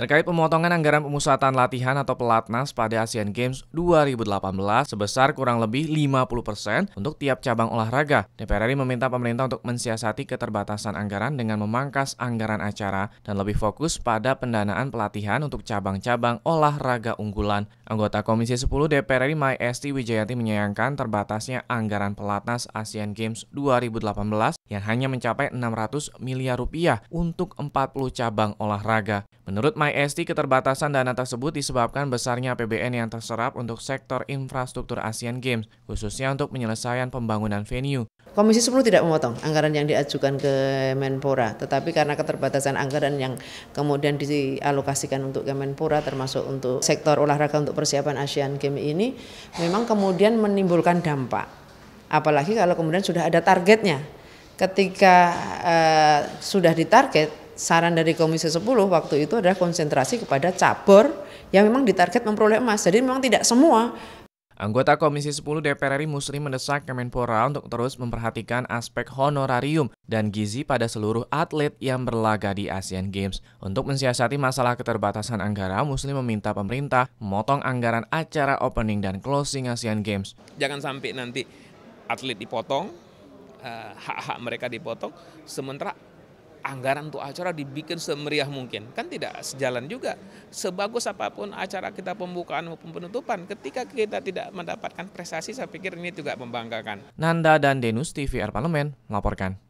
Terkait pemotongan anggaran pemusatan latihan atau pelatnas pada Asian Games 2018 sebesar kurang lebih 50% untuk tiap cabang olahraga, DPR RI meminta pemerintah untuk mensiasati keterbatasan anggaran dengan memangkas anggaran acara dan lebih fokus pada pendanaan pelatihan untuk cabang-cabang olahraga unggulan. Anggota Komisi 10 DPR RI Mai Esti Wijayanti menyayangkan terbatasnya anggaran pelatnas Asian Games 2018 yang hanya mencapai 600 miliar rupiah untuk 40 cabang olahraga. Menurut MyST, keterbatasan dana tersebut disebabkan besarnya APBN yang terserap untuk sektor infrastruktur Asian Games, khususnya untuk penyelesaian pembangunan venue. Komisi 10 tidak memotong anggaran yang diajukan ke Menpora, tetapi karena keterbatasan anggaran yang kemudian dialokasikan untuk Kemenpora termasuk untuk sektor olahraga untuk persiapan Asian Games ini memang kemudian menimbulkan dampak. Apalagi kalau kemudian sudah ada targetnya ketika uh, sudah ditarget saran dari Komisi 10 waktu itu adalah konsentrasi kepada cabur yang memang ditarget memperoleh emas. Jadi memang tidak semua Anggota Komisi 10 DPR RI Musri mendesak Kemenpora untuk terus memperhatikan aspek honorarium dan gizi pada seluruh atlet yang berlaga di Asian Games. Untuk mensiasati masalah keterbatasan anggaran, Musri meminta pemerintah memotong anggaran acara opening dan closing Asian Games. Jangan sampai nanti atlet dipotong, Eh, hak-hak uh, mereka dipotong, sementara anggaran untuk acara dibikin semeriah mungkin. Kan tidak sejalan juga. Sebagus apapun acara kita pembukaan maupun penutupan, ketika kita tidak mendapatkan prestasi, saya pikir ini juga membanggakan. Nanda dan Denus TVR Parlemen melaporkan.